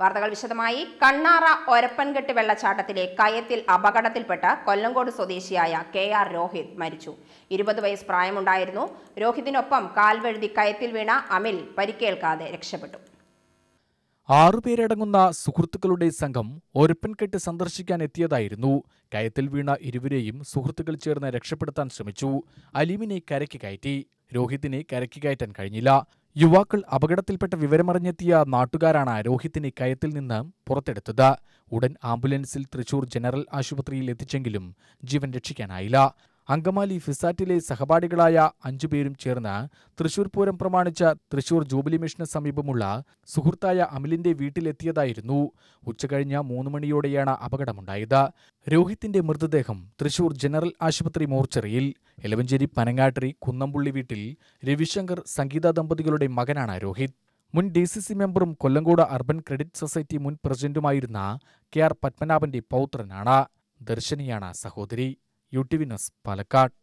വാർത്തകൾ വിശദമായി കണ്ണാറ ഒരപ്പൻകെട്ട് വെള്ളച്ചാട്ടത്തിലെ കയത്തിൽ അപകടത്തിൽപ്പെട്ട കൊല്ലങ്കോട് സ്വദേശിയായ കെ ആർ രോഹിത് മരിച്ചു ഇരുപത് വയസ്സ് പ്രായമുണ്ടായിരുന്നു രോഹിതിനൊപ്പം കാൽവഴുതി കയത്തിൽ വീണ അമിൽ പരിക്കേൽക്കാതെ രക്ഷപ്പെട്ടു ആറുപേരടങ്ങുന്ന സുഹൃത്തുക്കളുടെ സംഘം ഒരപ്പൻകെട്ട് സന്ദർശിക്കാൻ എത്തിയതായിരുന്നു കയത്തിൽ വീണ ഇരുവരെയും സുഹൃത്തുക്കൾ ചേർന്ന് രക്ഷപ്പെടുത്താൻ ശ്രമിച്ചു അലീമിനെ കരയ്ക്ക് കയറ്റി രോഹിതിനെ കരയ്ക്ക് കയറ്റാൻ കഴിഞ്ഞില്ല യുവാക്കൾ അപകടത്തിൽപ്പെട്ട വിവരമറിഞ്ഞെത്തിയ നാട്ടുകാരാണ് രോഹിത്തിനെ കയത്തിൽ നിന്ന് പുറത്തെടുത്തത് ഉടൻ ആംബുലൻസിൽ തൃശൂർ ജനറൽ ആശുപത്രിയിൽ എത്തിച്ചെങ്കിലും ജീവൻ രക്ഷിക്കാനായില്ല അങ്കമാലി ഫിസാറ്റിലെ സഹപാഠികളായ അഞ്ചുപേരും ചേർന്ന് തൃശൂർ പൂരം പ്രമാണിച്ച തൃശൂർ ജൂബിലി മിഷന് സമീപമുള്ള സുഹൃത്തായ അമിലിന്റെ വീട്ടിലെത്തിയതായിരുന്നു ഉച്ചകഴിഞ്ഞ മൂന്ന് മണിയോടെയാണ് അപകടമുണ്ടായത് രോഹിത്തിന്റെ മൃതദേഹം തൃശൂർ ജനറൽ ആശുപത്രി മോർച്ചറിയിൽ എലവഞ്ചേരി പനങ്ങാട്ടിരി കുന്നംപുള്ളി വീട്ടിൽ രവിശങ്കർ സംഗീത ദമ്പതികളുടെ മകനാണ് രോഹിത് മുൻ ഡി സി സി മെമ്പറും കൊല്ലങ്കോട് അർബൻ ക്രെഡിറ്റ് സൊസൈറ്റി മുൻ പ്രസിഡന്റുമായിരുന്ന കെ ആർ പത്മനാഭന്റെ പൗത്രനാണ് ദർശനിയാണ് സഹോദരി U T V News Palakkad